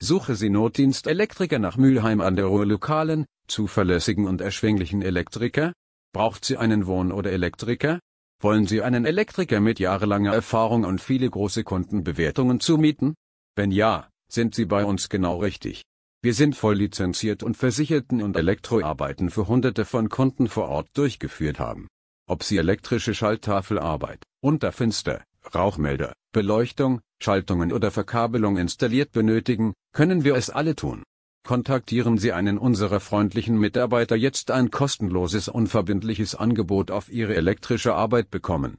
Suche Sie Notdienst Elektriker nach Mülheim an der Ruhr lokalen, zuverlässigen und erschwinglichen Elektriker? Braucht Sie einen Wohn- oder Elektriker? Wollen Sie einen Elektriker mit jahrelanger Erfahrung und viele große Kundenbewertungen zumieten? Wenn ja, sind Sie bei uns genau richtig. Wir sind voll lizenziert und Versicherten und Elektroarbeiten für hunderte von Kunden vor Ort durchgeführt haben. Ob Sie elektrische Schalttafelarbeit, Unterfinster, Rauchmelder, Beleuchtung, Schaltungen oder Verkabelung installiert benötigen, können wir es alle tun. Kontaktieren Sie einen unserer freundlichen Mitarbeiter jetzt ein kostenloses unverbindliches Angebot auf Ihre elektrische Arbeit bekommen.